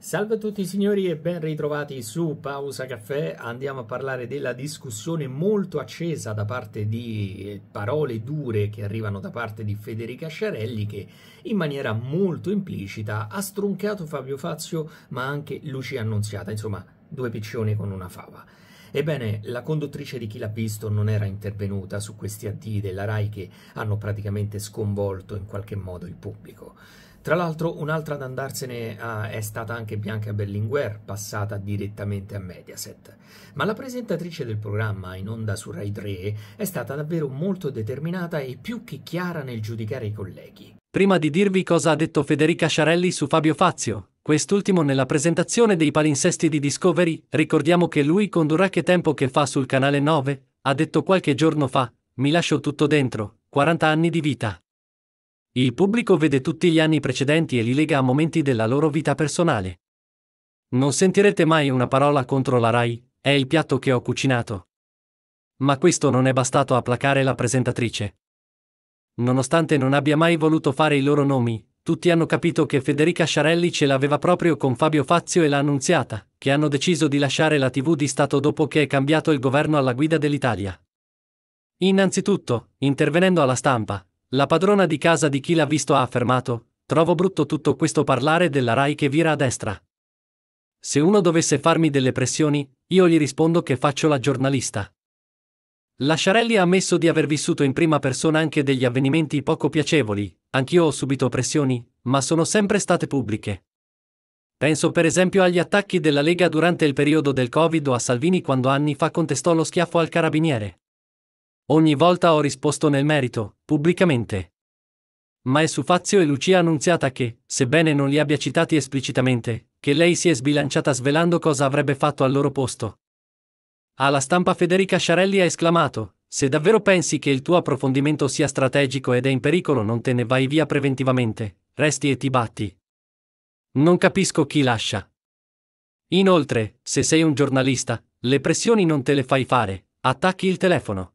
Salve a tutti signori e ben ritrovati su Pausa Caffè. Andiamo a parlare della discussione molto accesa da parte di eh, parole dure che arrivano da parte di Federica Sciarelli che in maniera molto implicita ha stroncato Fabio Fazio ma anche Lucia Annunziata, insomma due piccioni con una fava. Ebbene, la conduttrice di chi l'ha visto non era intervenuta su questi addii della RAI che hanno praticamente sconvolto in qualche modo il pubblico. Tra l'altro, un'altra ad andarsene è stata anche Bianca Berlinguer, passata direttamente a Mediaset. Ma la presentatrice del programma in onda su Rai 3 è stata davvero molto determinata e più che chiara nel giudicare i colleghi. Prima di dirvi cosa ha detto Federica Sciarelli su Fabio Fazio, quest'ultimo nella presentazione dei palinsesti di Discovery, ricordiamo che lui condurrà Che tempo che fa sul canale 9, ha detto qualche giorno fa, mi lascio tutto dentro, 40 anni di vita. Il pubblico vede tutti gli anni precedenti e li lega a momenti della loro vita personale. Non sentirete mai una parola contro la RAI, è il piatto che ho cucinato. Ma questo non è bastato a placare la presentatrice. Nonostante non abbia mai voluto fare i loro nomi, tutti hanno capito che Federica Sciarelli ce l'aveva proprio con Fabio Fazio e l'ha annunziata, che hanno deciso di lasciare la TV di Stato dopo che è cambiato il governo alla guida dell'Italia. Innanzitutto, intervenendo alla stampa, la padrona di casa di chi l'ha visto ha affermato, trovo brutto tutto questo parlare della RAI che vira a destra. Se uno dovesse farmi delle pressioni, io gli rispondo che faccio la giornalista. La Sciarelli ha ammesso di aver vissuto in prima persona anche degli avvenimenti poco piacevoli, Anch'io ho subito pressioni, ma sono sempre state pubbliche. Penso per esempio agli attacchi della Lega durante il periodo del Covid o a Salvini quando anni fa contestò lo schiaffo al carabiniere. Ogni volta ho risposto nel merito, pubblicamente. Ma è su Fazio e Lucia annunziata che, sebbene non li abbia citati esplicitamente, che lei si è sbilanciata svelando cosa avrebbe fatto al loro posto. Alla stampa Federica Sciarelli ha esclamato, se davvero pensi che il tuo approfondimento sia strategico ed è in pericolo non te ne vai via preventivamente, resti e ti batti. Non capisco chi lascia. Inoltre, se sei un giornalista, le pressioni non te le fai fare, attacchi il telefono.